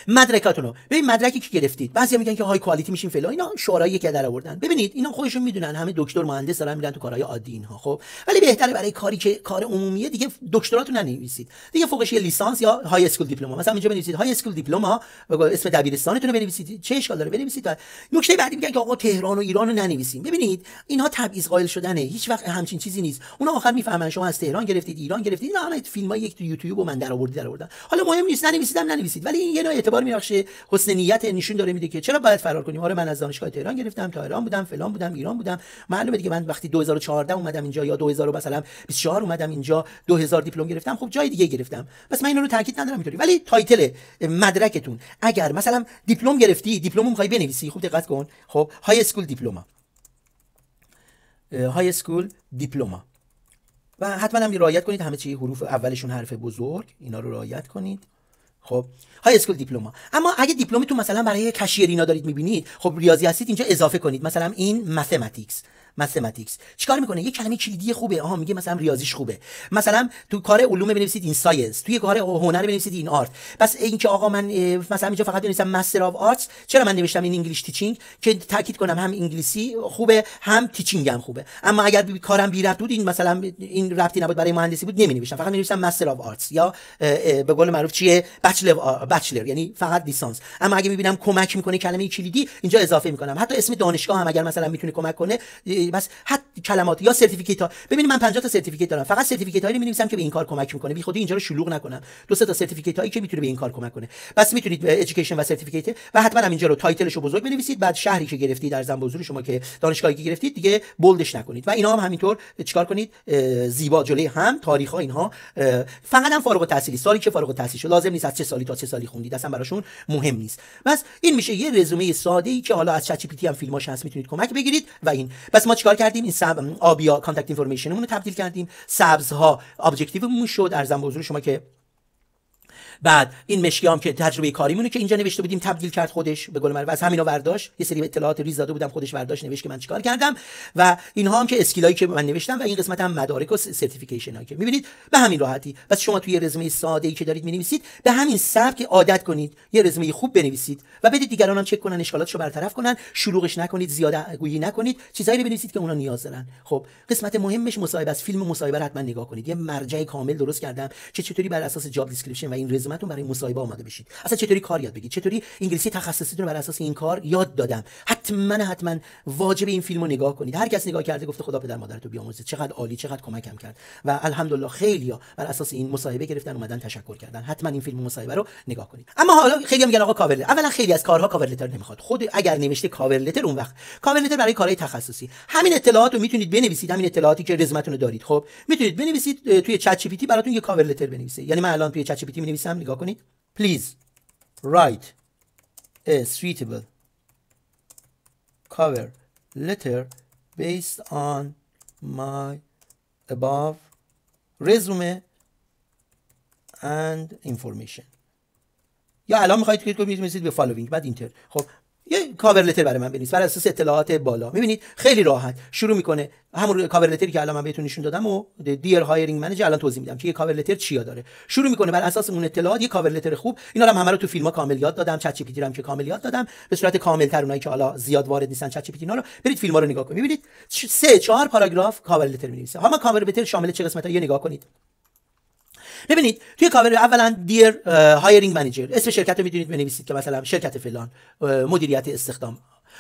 A: مدرکاتون رو ببین مدرکی که گرفتید بعضی میگن که های کوالیتی میشین فلان اینا شورای یکی در آوردن ببینید اینا خودشون میدونن همه دکتر مهندس دارن میرن تو کارهای عادی اینها خب ولی بهتره برای کاری که کار عمومیه دیگه دکتراتون ننویسید دیگه فوقش یه لیسانس یا های اسکول دیپلم مثلا اینجا بنویسید های اسکول دیپلم اسم دبیرستانتون رو بنویسید چه اشکال داره بنویسید نکته بعدی میگن که آقا تهران و ایران رو ننویسیم ببینید اینها تبعیض قائل شدن هیچ وقت همچین چیزی نیست اونا آخر میفهمن شما از تهران گرفتید ایران گرفتید اینا همه فیلمای یک تو یوتیوب و من در آوردی در آوردن حالا مهم نیست ننویسیدم ننویسید ولی این یه اینا اعتبار میبخشه حسن نیت نشون داره میده که چرا باید فرار کنیم آره من از دانشگاه تهران گرفتم تا ایران بودم فلان بودم ایران بودم معلومه دیگه من وقتی 2014 اومدم اینجا یا 2000 مثلا 24 اومدم اینجا 2000 دیپلم گرفتم خب جای دیگه گرفتم بس من اینا رو تاکید ندارم اینطوری ولی تایتل مدرکتون اگر مثلا دیپلم گرفتی دیپلم میخوای بنویسی خوب دقت کن خب های اسکول دیپلم های اسکول دیپلم و حتما هم رعایت کنید همه چی حروف اولشون حرف بزرگ اینا رو رعایت کنید خب های اسکول دیپلوما اما اگه دیپلمتون مثلا برای کشیرینا دارید میبینید خب ریاضی هستید اینجا اضافه کنید مثلا این ماتماتیکس ماتماتیکس چیکار میکنه یه کلمه کلیدی خوبه آها میگه مثلا ریاضیش خوبه مثلا تو کار علوم بنویسید این ساینس توی کار هنر بنویسید این آرت پس اینکه آقا من مثلا اینجا فقط بنویسم مستر اف آرتس چرا من نوشتم این انگلیش تیچینگ که تاکید کنم هم انگلیسی خوبه هم تیچینگ هم خوبه اما اگر کارم بی رفت بود این مثلا این رفتی نبود برای مهندسی بود نمی نوشتم فقط می نوشتم مستر اف آرتس یا به قول معروف چیه بچلر بچلر یعنی فقط لیسانس اما اگه میبینم کمک میکنه کلمه کلیدی اینجا اضافه میکنم حتی اسم دانشگاه هم اگر مثلا میتونه کمک کنه بس حد کلمات یا سرتیفیکیت ها ببینید من 50 تا سرتیفیکیت دارم فقط سرتیفیکیت هایی می‌نویسم که به این کار کمک میکنه بی خودی اینجا رو شلوغ نکنم دو سه تا سرتیفیکیت هایی که میتونه به این کار کمک کنه بس میتونید به ادویکیشن و سرتیفیکیت و حتما هم اینجا رو تایتلش رو بزرگ بنویسید بعد شهری که گرفتید در زن بزرگ شما که دانشگاهی که گرفتید دیگه بولدش نکنید و اینا هم همینطور چیکار کنید زیبا جلوی هم تاریخ ها اینها فقط هم فارغ التحصیلی سالی که فارغ التحصیل شد لازم نیست از چه سالی تا چه سالی خوندید اصلا براشون مهم نیست بس این میشه یه رزومه ساده ای که حالا از چت جی پی تی هم فیلماش هست میتونید کمک بگیرید و این بس ما چیکار کردیم این سب... آبیا کانتکت اینفورمیشنمون رو تبدیل کردیم سبزها ابجکتیومون شد ارزم به حضور شما که بعد این مشکیام که تجربه کاریمونه که اینجا نوشته بودیم تبدیل کرد خودش به گل و از همینا برداشت یه سری اطلاعات ریز داده بودم خودش برداشت نوشت که من چیکار کردم و اینها هم که اسکیلایی که من نوشتم و این قسمت هم مدارک و سرتیفیکیشن هایی که میبینید به همین راحتی بس شما توی رزومه ساده ای که دارید مینویسید به همین سبک عادت کنید یه رزومه خوب بنویسید و بدید دیگران هم چک کنن اشکالاتشو برطرف کنن شلوغش نکنید زیاد گویی نکنید چیزایی رو بنویسید که اونا نیاز دارن خب قسمت مهمش مصاحبه از فیلم مصاحبه حتما نگاه کنید یه مرجع کامل درست کردم که چطوری بر اساس جاب دیسکریپشن و این رزومتون برای مصاحبه آماده بشید اصلا چطوری کار یاد بگیرید چطوری انگلیسی تخصصیتون بر اساس این کار یاد دادم حتما حتما واجب این فیلمو نگاه کنید هر کس نگاه کرده گفته خدا پدر مادر تو بیاموزید چقدر عالی چقدر کمکم کرد و الحمدلله خیلیا بر اساس این مصاحبه گرفتن اومدن تشکر کردن حتما این فیلم مصاحبه رو نگاه کنید اما حالا خیلی میگن آقا کاور اولا خیلی از کارها کاور لتر نمیخواد خود اگر نوشته کاور لتر اون وقت کاور لتر برای کارهای تخصصی همین اطلاعات رو میتونید بنویسید همین اطلاعاتی که رزومتون رو دارید خب میتونید بنویسید توی چت جی پی تی براتون یه کاور لتر بنویسه یعنی من الان توی چت جی پی تی نگاه کنید please write a suitable cover letter based on my above resume and information یا الان میخواید کلیک کنید به فالوینگ بعد اینتر خب یه کاور لتر برای من بنویس بر اساس اطلاعات بالا میبینید خیلی راحت شروع میکنه همون کاور لتری که الان من بهتون نشون دادم و دیر هایرینگ منیجر الان توضیح میدم که یه کاور لتر چیا داره شروع میکنه بر اساس اون اطلاعات یه کاور لتر خوب اینا رو هم همه رو تو فیلم ها کامل یاد دادم چت جی پی هم که کامل یاد دادم به صورت کامل تر اونایی که حالا زیاد وارد نیستن چت جی پی رو برید فیلم رو نگاه کنید میبینید سه چهار پاراگراف کاور لتر مینویسه حالا کاور لتر شامل چه قسمت یه نگاه کنید ببینید توی کاور اولا دیر هایرینگ منیجر اسم شرکت رو میدونید بنویسید که مثلا شرکت فلان مدیریت استخدام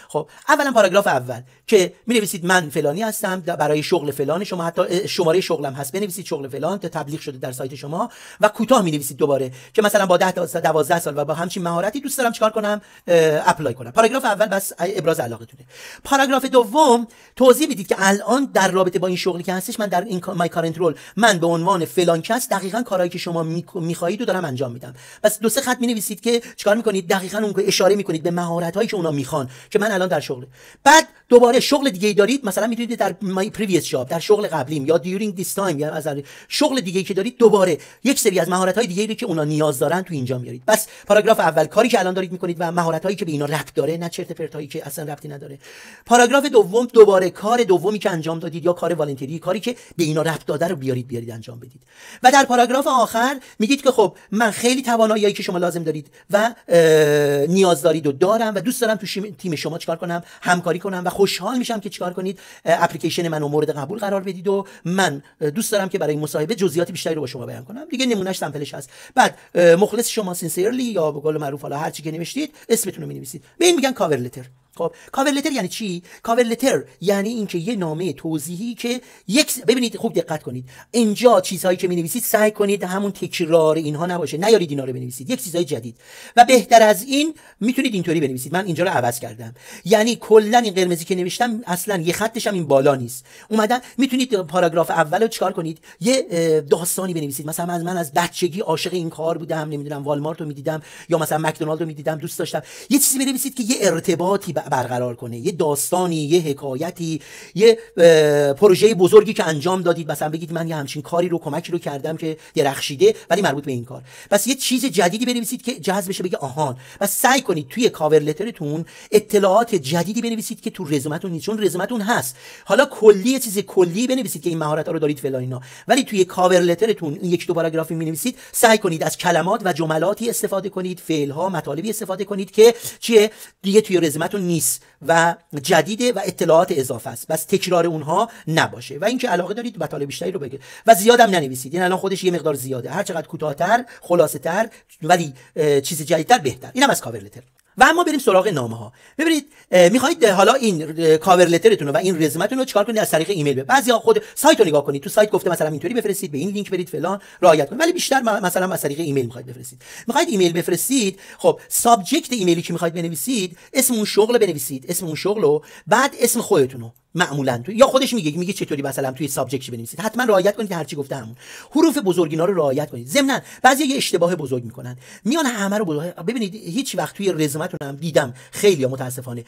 A: خب اولا پاراگراف اول که می نویسید من فلانی هستم برای شغل فلان شما حتی شماره شغلم هست بنویسید شغل فلان تا تبلیغ شده در سایت شما و کوتاه می نویسید دوباره که مثلا با 10 تا 12 سال و با همچین مهارتی دوست دارم چیکار کنم اپلای کنم پاراگراف اول بس ابراز علاقتونه پاراگراف دوم توضیح میدید که الان در رابطه با این شغلی که هستش من در این مای کارنت رول من به عنوان فلان کس دقیقا کارهایی که شما میخواهید رو دارم انجام میدم پس دو سه خط می نویسید که چیکار میکنید دقیقا اون اشاره میکنید به مهارت هایی که اونا میخوان که من من الان در شغل بعد دوباره شغل دیگه ای دارید مثلا میتونید در مای پریویس جاب در شغل قبلیم یا دیورینگ دیس تایم یا از شغل دیگه ای که دارید دوباره یک سری از مهارت های دیگه ای که اونا نیاز دارن تو اینجا میارید بس پاراگراف اول کاری که الان دارید میکنید و مهارت هایی که به اینا ربط داره نه چرت پرت هایی که اصلا ربطی نداره پاراگراف دوم دوباره کار دومی که انجام دادید یا کار والنتری کاری که به اینا ربط داده رو بیارید بیارید انجام بدید و در پاراگراف آخر میگید که خب من خیلی توانایی که شما لازم دارید و نیاز دارید و دارم و دوست دارم تو تیم شما چیکار کنم همکاری کنم و خوشحال میشم که چیکار کنید اپلیکیشن منو مورد قبول قرار بدید و من دوست دارم که برای مصاحبه جزئیات بیشتری رو با شما بیان کنم دیگه نمونهش سمپلش هست بعد مخلص شما سینسیرلی یا به قول معروف حالا هر چی که نوشتید اسمتون رو می‌نویسید به این میگن کاور لتر خب کاور لتر یعنی چی کاور لتر یعنی اینکه یه نامه توضیحی که یک ببینید خوب دقت کنید اینجا چیزهایی که می‌نویسید سعی کنید همون تکرار اینها نباشه نیارید اینا رو بنویسید یک چیزای جدید و بهتر از این میتونید اینطوری بنویسید من اینجا رو عوض کردم یعنی کلا این قرمزی که نوشتم اصلا یه خطش هم این بالا نیست اومدن میتونید پاراگراف اولو چیکار کنید یه داستانی بنویسید مثلا از من از بچگی عاشق این کار بودم نمیدونم والمارت رو میدیدم یا مثلا مکدونالد رو میدیدم دوست داشتم یه چیزی بنویسید که یه ارتباطی به برقرار کنه یه داستانی یه حکایتی یه پروژه بزرگی که انجام دادید مثلا بگید من یه همچین کاری رو کمکی رو کردم که درخشیده ولی مربوط به این کار پس یه چیز جدیدی بنویسید که جذب بشه بگه آهان و سعی کنید توی کاور لترتون اطلاعات جدیدی بنویسید که تو رزومتون نیست چون رزومتون هست حالا کلی چیز کلی بنویسید که این مهارت رو دارید فلان اینا ولی توی کاور لترتون یک دو پاراگرافی می‌نویسید سعی کنید از کلمات و جملاتی استفاده کنید فعل ها مطالبی استفاده کنید که چیه دیگه توی رزومتون و جدیده و اطلاعات اضافه است بس تکرار اونها نباشه و اینکه علاقه دارید مطالب بیشتری رو بگید و زیادم ننویسید این یعنی الان خودش یه مقدار زیاده هر چقدر کوتاه‌تر خلاصه‌تر ولی چیز جدیدتر بهتر اینم از کاور لتر و اما بریم سراغ نامه ها ببینید میخواید حالا این کاور لترتون و این رزومتون رو چیکار کنید از طریق ایمیل به ها خود سایت رو نگاه کنید تو سایت گفته مثلا اینطوری بفرستید به این لینک برید فلان رعایت کنید ولی بیشتر مثلا از طریق ایمیل میخواهید بفرستید میخواید ایمیل بفرستید خب سابجکت ایمیلی که میخواید بنویسید اسم اون شغل بنویسید اسم اون شغل رو بعد اسم خودتون رو معمولا تو یا خودش میگه میگه چطوری مثلا توی سابجکت بنویسید حتما رعایت کنید که گفته همون حروف بزرگ اینا رو رعایت کنید ضمن بعضی یه اشتباه بزرگ میکنن میان همه رو بزرگ... ببینید هیچ وقت توی رزومتون هم دیدم خیلی متاسفانه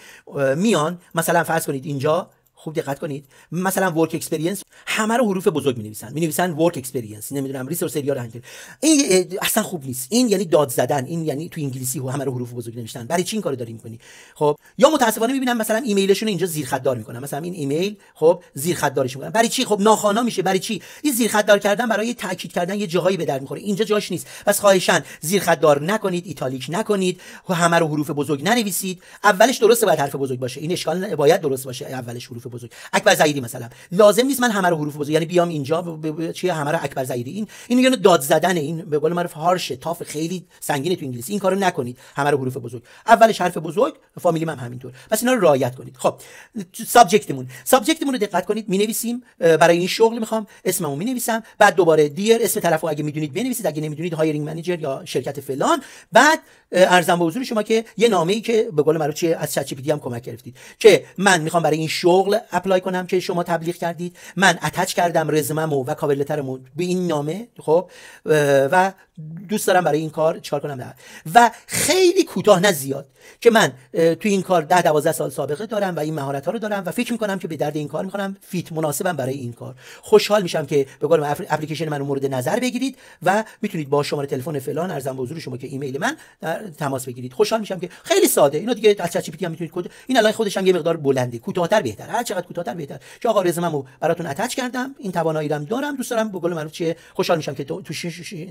A: میان مثلا فرض کنید اینجا خوب دقت کنید مثلا ورک اکسپریانس همه رو حروف بزرگ می نویسن می نویسن ورک اکسپریانس نمیدونم ریسورس یا رنگ این اصلا خوب نیست این یعنی داد زدن این یعنی تو انگلیسی و همه رو حروف بزرگ نوشتن برای چی این کارو دارین میکنی خب یا متاسفانه میبینم مثلا ایمیلشون اینجا زیر خط دار میکنن مثلا این ایمیل خب زیر خط دارش میکنن برای چی خب ناخوانا میشه برای چی این زیر خط دار کردن برای تاکید کردن یه جاهایی به در میخوره اینجا جاش نیست پس خواهشن زیر خط دار نکنید ایتالیک نکنید و همه رو حروف بزرگ ننویسید اولش درسته باید حرف بزرگ باشه این اشکال باید درست باشه اولش حروف بزرگ اکبر زهیری مثلا لازم نیست من همه رو حروف بزرگ یعنی بیام اینجا ب... چی همه رو اکبر زهیری این این یعنی داد زدن این به قول معروف هارش تاف خیلی سنگینه تو انگلیسی این کارو نکنید همه رو حروف بزرگ اولش حرف بزرگ فامیلی هم همینطور پس اینا رو رعایت کنید خب سابجکتمون سابجکتمون رو دقت کنید می نویسیم برای این شغل میخوام اسممو می نویسم بعد دوباره دیر اسم طرفو اگه میدونید بنویسید اگه نمیدونید هایرینگ منیجر یا شرکت فلان بعد ارزم به حضور شما که یه نامه ای که به قول معروف از چت جی هم کمک گرفتید که من میخوام برای این شغل اپلای کنم که شما تبلیغ کردید من اتچ کردم رزممو و کاور به این نامه خب و دوست دارم برای این کار چکار کنم و خیلی کوتاه نه زیاد که من تو این کار ده 12 سال سابقه دارم و این مهارت ها رو دارم و فکر میکنم که به درد این کار میکنم فیت مناسبم برای این کار خوشحال میشم که به اپلیکیشن من مورد نظر بگیرید و میتونید با شماره تلفن فلان ارزم به حضور شما که ایمیل من در تماس بگیرید خوشحال میشم که خیلی ساده اینو دیگه از چت هم میتونید کد این الان خودش هم یه مقدار بلنده کوتاه‌تر بهتره هر چقدر کوتاه‌تر بهتر که آقا رو براتون اتچ کردم این توانایی دارم دوست دارم به قول معروف چیه خوشحال میشم که تو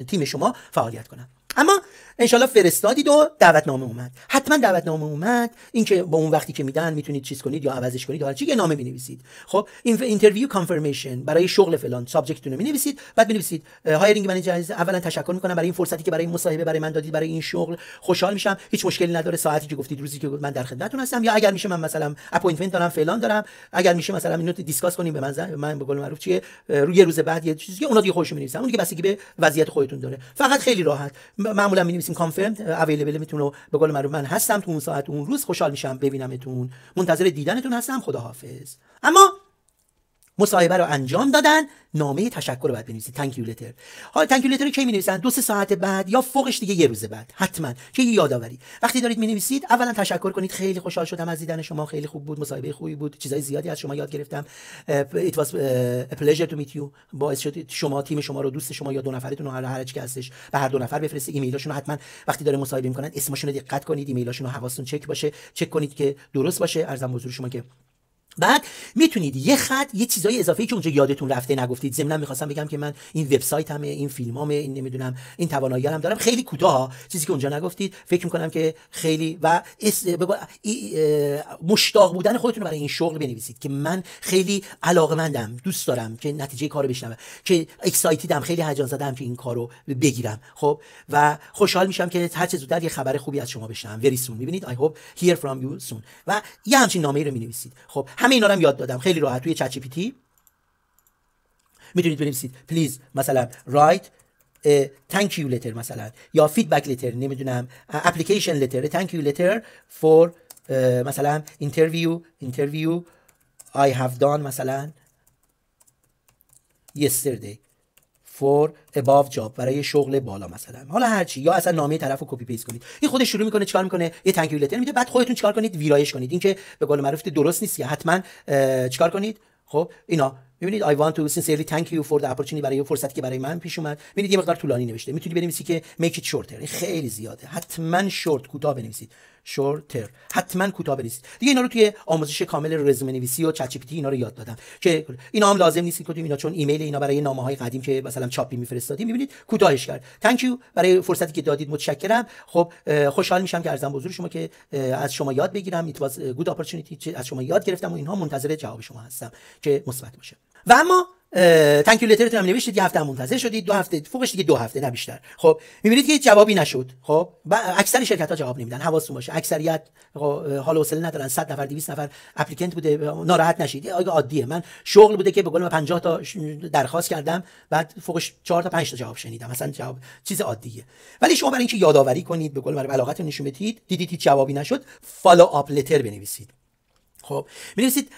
A: تیم شما فعالیت کنم اما انشالله فرستادید و دعوتنامه اومد حتما دعوتنامه اومد اینکه با اون وقتی که میدن میتونید چیز کنید یا عوضش کنید یا چی یه نامه بنویسید خب این اینترویو کانفرمیشن برای شغل فلان سابجکتتون رو مینویسید بعد مینویسید هایرینگ منیجر اولا تشکر میکنم برای این فرصتی که برای این مصاحبه برای من دادید برای این شغل خوشحال میشم هیچ مشکلی نداره ساعتی که گفتید روزی که من در خدمتتون هستم یا اگر میشه من مثلا اپوینتمنت دارم فلان دارم اگر میشه مثلا اینو دیسکاس کنیم به من زن. من به قول معروف چیه روی روز بعد یه چیزی اونا دیگه خودشون مینویسن اون دیگه که به وضعیت خودتون داره فقط خیلی راحت معمولا می نویسیم کانفرم اویلیبل میتون رو به قول معروف من هستم تو اون ساعت اون روز خوشحال میشم ببینمتون منتظر دیدنتون هستم خداحافظ اما مصاحبه رو انجام دادن نامه تشکر رو باید بنویسید تانکیو یو لتر حالا تانکیو یو لتر رو کی می‌نویسن دو سه ساعت بعد یا فوقش دیگه یه روز بعد حتما که یه یادآوری وقتی دارید می‌نویسید اولا تشکر کنید خیلی خوشحال شدم از دیدن شما خیلی خوب بود مصاحبه خوبی بود چیزای زیادی از شما یاد گرفتم ایت واز پلژر تو میت یو باعث شد شما تیم شما رو دوست شما یا دو نفرتون هر هر هستش به هر دو نفر بفرستید ایمیلاشون حتما وقتی داره مصاحبه می‌کنن اسمشون رو دقت کنید ایمیلاشون رو حواستون چک باشه چک کنید که درست باشه ارزم حضور شما که بعد میتونید یه خط یه چیزای اضافه که اونجا یادتون رفته نگفتید ضمن میخواستم بگم که من این وبسایت همه این فیلم این نمیدونم این توانایی هم دارم خیلی کوتاه چیزی که اونجا نگفتید فکر میکنم که خیلی و مشتاق بودن خودتون برای این شغل بنویسید که من خیلی علاقمندم دوست دارم که نتیجه کارو بشنوم که اکسایتیدم خیلی هیجان زدم که این کارو بگیرم خب و خوشحال میشم که هر چه زودتر یه خبر خوبی از شما بشنوم وری سون میبینید آی هوپ هیر فرام یو سون و یه همچین نامه ای رو مینویسید خب همه اینا رو هم یاد دادم خیلی راحت توی چت جی میتونید بنویسید پلیز مثلا رایت thank you letter مثلا یا فیدبک لتر نمیدونم اپلیکیشن لتر thank you letter for مثلا interview interview I have done مثلا yesterday فور اباو جاب برای شغل بالا مثلا حالا هر چی یا اصلا نامه طرفو کپی پیست کنید این خودش شروع میکنه چیکار میکنه یه تانک لتر میده بعد خودتون چیکار کنید ویرایش کنید این که به قول معروف درست نیست حتما چیکار کنید خب اینا میبینید I want تو sincerely thank you for the opportunity برای فرصتی که برای من پیش اومد میبینید یه مقدار طولانی نوشته میتونی بنویسی که make it خیلی زیاده حتما شورت کوتاه بنویسید شورتر حتما کوتاه بنویسید دیگه اینا رو توی آموزش کامل رزومه نویسی و چت جی اینا رو یاد دادم که اینا هم لازم نیست که اینا چون ایمیل اینا برای نامه های قدیم که مثلا چاپی میفرستادیم میبینید کوتاهش کرد تانک یو برای فرصتی که دادید متشکرم خب خوشحال میشم که ارزم حضور شما که از شما یاد بگیرم ایت واز گود اپورتونتی از شما یاد گرفتم و اینها منتظر جواب شما هستم که مثبت باشه و اما تانکیو لترتون هم نوشتید یه هفته هم منتظر شدید دو هفته فوقش دیگه دو هفته نه بیشتر خب میبینید که جوابی نشد خب اکثر شرکت ها جواب نمیدن حواستون باشه اکثریت خب، حال حوصله ندارن 100 نفر 200 نفر اپلیکنت بوده ناراحت نشید آگه عادیه من شغل بوده که به قول 50 تا درخواست کردم بعد فوقش 4 تا 5 تا جواب شنیدم مثلا جواب چیز عادیه ولی شما برای اینکه یادآوری کنید به قول برای علاقتون نشون بدید دیدید جوابی نشد فالو آپ لتر بنویسید خب می‌نویسید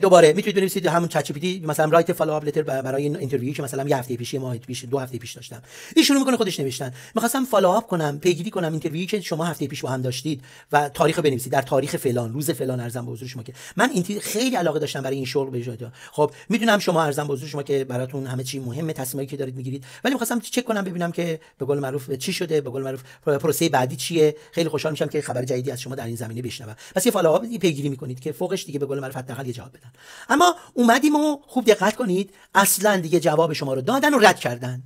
A: دوباره میتونید بنویسید همون چت جی مثلا رایت فالو لتر برای این اینترویو که مثلا یه هفته پیش یه ماه پیش دو هفته پیش داشتم این شروع میکنه خودش نوشتن میخواستم فالو اپ کنم پیگیری کنم اینترویو که شما هفته پیش با هم داشتید و تاریخ بنویسید در تاریخ فلان روز فلان ارزم به حضور شما که من این خیلی علاقه داشتم برای این شغل به جای خب میدونم شما ارزم به حضور شما که براتون همه چی مهمه تصمیمی که دارید میگیرید ولی میخواستم چک کنم ببینم که به قول معروف چی شده به قول معروف پروسه بعدی چیه خیلی خوشحال میشم که خبر جدیدی از شما در این زمینه بشنوم پس یه فالو پیگیری میکنید که فوق نداشت دیگه به قول معروف فتحل یه جواب بدن اما اومدیم و خوب دقت کنید اصلا دیگه جواب شما رو دادن و رد کردن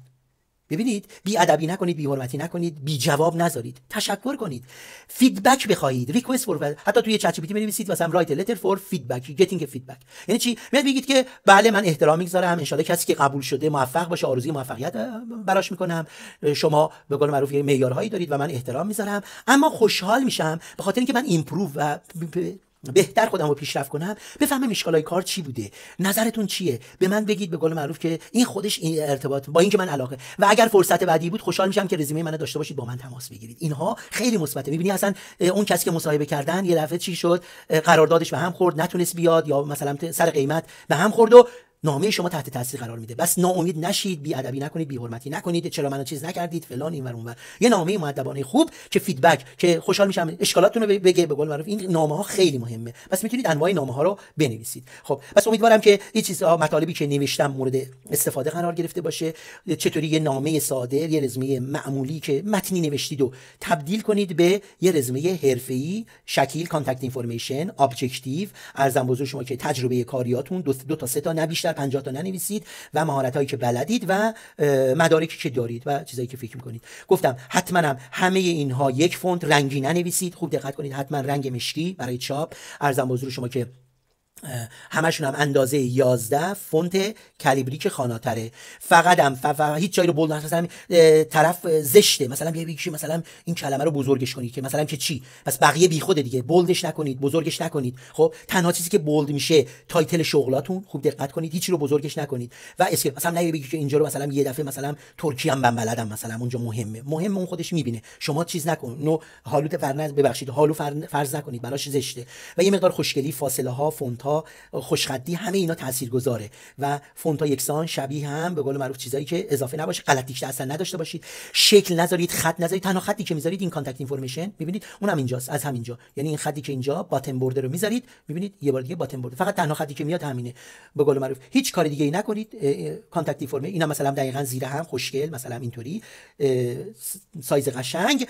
A: ببینید بی ادبی نکنید بی حرمتی نکنید بی جواب نذارید تشکر کنید فیدبک بخواید ریکوست فور حتی توی چت جی پی تی بنویسید واسم رایت لتر فور فیدبک گتینگ فیدبک یعنی چی میاد بگید که بله من احترام میذارم ان کسی که قبول شده موفق باشه آرزوی موفقیت براش میکنم شما به قول معروف معیارهایی دارید و من احترام میذارم اما خوشحال میشم به خاطر اینکه من ایمپروو و بهتر خودم رو پیشرفت کنم بفهمم اشکالای کار چی بوده نظرتون چیه به من بگید به قول معروف که این خودش این ارتباط با اینکه من علاقه و اگر فرصت بعدی بود خوشحال میشم که رزومه منو داشته باشید با من تماس بگیرید اینها خیلی مثبته میبینی اصلا اون کسی که مصاحبه کردن یه دفعه چی شد قراردادش به هم خورد نتونست بیاد یا مثلا سر قیمت به هم خورد و نامه شما تحت تاثیر قرار میده بس ناامید نشید بی ادبی نکنید بی حرمتی نکنید چرا منو چیز نکردید فلان اینور اونور یه نامه مؤدبانه خوب که فیدبک که خوشحال میشم اشکالاتتون رو بگه به قول معروف این نامه ها خیلی مهمه پس میتونید انواع نامه ها رو بنویسید خب پس امیدوارم که این چیزها مطالبی که نوشتم مورد استفاده قرار گرفته باشه چطوری یه نامه ساده یه رزمه معمولی که متنی نوشتید و تبدیل کنید به یه رزمه حرفه‌ای شکیل کانتاکت اینفورمیشن ابجکتیو ارزم بزرگ شما که تجربه کاریاتون دو, دو تا سه تا بیشتر 50 تا ننویسید و مهارت هایی که بلدید و مدارکی که دارید و چیزایی که فکر میکنید گفتم حتما هم همه اینها یک فونت رنگی ننویسید خوب دقت کنید حتما رنگ مشکی برای چاپ ارزم بزرگ شما که همشون هم اندازه 11 فونت کلیبری که خاناتره فقط هم هیچ جایی رو بولد مثلا طرف زشته مثلا یه بگی مثلا این کلمه رو بزرگش کنید که مثلا که چی پس بقیه بیخوده دیگه بولدش نکنید بزرگش نکنید خب تنها چیزی که بولد میشه تایتل شغلاتون خوب دقت کنید هیچی رو بزرگش نکنید و اسکی مثلا نه بگی که اینجا رو مثلا یه دفعه مثلا ترکی هم من بلدم مثلا اونجا مهمه مهم اون خودش میبینه شما چیز نکن نو حالوت فرنز ببخشید حالو فرض نکنید براش زشته و یه مقدار خوشگلی فاصله ها فونت ها خوش خوشخطی همه اینا تاثیرگذاره و فونت ها یکسان شبیه هم به قول معروف چیزایی که اضافه نباشه غلطیش اصلا نداشته باشید شکل نذارید خط نذارید تنها خطی که میذارید این کانتاکت اینفورمیشن میبینید اونم اینجاست از همینجا یعنی این خطی که اینجا باتم بردر رو میذارید میبینید یه بار دیگه باتم بردر فقط تنها خطی که میاد همینه به قول معروف هیچ کار دیگه ای نکنید کانتاکت انفورم اینا مثلا دقیقاً زیر هم خوشگل مثلا اینطوری سایز قشنگ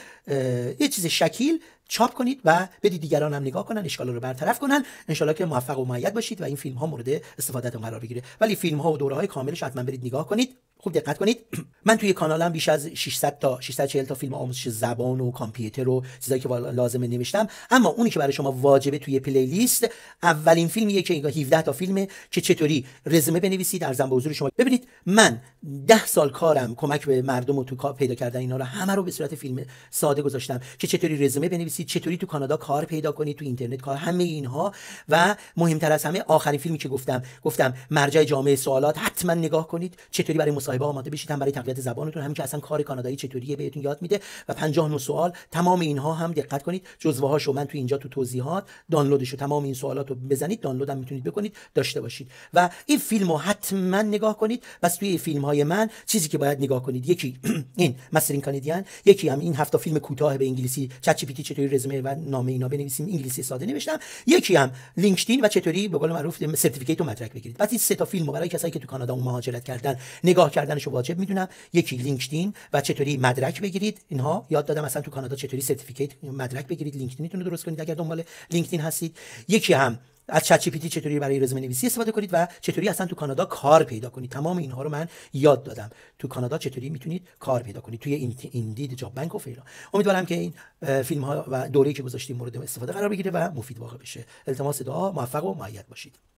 A: یه چیز شکیل چاپ کنید و بدید دیگران هم نگاه کنن اشکال رو برطرف کنن انشالله که موفق و معید باشید و این فیلم ها مورد استفادهتون قرار بگیره ولی فیلم ها و دوره های کاملش حتما برید نگاه کنید خوب دقت کنید من توی کانالم بیش از 600 تا 640 تا فیلم آموزش زبان و کامپیوتر و چیزایی که لازمه نوشتم اما اونی که برای شما واجبه توی پلی لیست اولین فیلمیه که 17 تا فیلمه که چطوری رزومه بنویسید در به حضور شما ببینید من 10 سال کارم کمک به مردم و تو پیدا کردن اینا رو همه رو به صورت فیلم ساده گذاشتم که چطوری رزومه بنویسید چطوری تو کانادا کار پیدا کنید تو اینترنت کار همه اینها و مهمتر از همه آخرین فیلمی که گفتم گفتم مرجع جامعه سوالات حتما نگاه کنید چطوری برای مصاحبه آماده بشید هم برای تقویت زبانتون همین که اصلا کار کانادایی چطوریه بهتون یاد میده و 59 سوال تمام اینها هم دقت کنید جزوه هاشو من تو اینجا تو توضیحات دانلودشو تمام این سوالات رو بزنید دانلود هم میتونید بکنید داشته باشید و این فیلم رو حتما نگاه کنید بس توی فیلم های من چیزی که باید نگاه کنید یکی این مسترین کانادین یکی هم این هفت فیلم کوتاه به انگلیسی چت جی چطوری رزومه و نامه اینا بنویسیم انگلیسی ساده نوشتم یکی هم لینکدین و چطوری به قول معروف سرتیفیکیت مدرک بگیرید پس این سه تا فیلم برای کسایی که تو کانادا مهاجرت کردن نگاه کردنشو واجب میدونم یکی لینکدین و چطوری مدرک بگیرید اینها یاد دادم مثلا تو کانادا چطوری سرتیفیکیت مدرک بگیرید لینکدینتون رو درست کنید اگر دنبال لینکدین هستید یکی هم از چت جی چطوری برای رزومه نویسی استفاده کنید و چطوری اصلا تو کانادا کار پیدا کنید تمام اینها رو من یاد دادم تو کانادا چطوری میتونید کار پیدا کنید توی این ایندید جاب بنک و فیلا امیدوارم که این فیلم ها و دوره‌ای که گذاشتیم مورد استفاده قرار بگیره و مفید واقع بشه التماس دعا موفق و معید باشید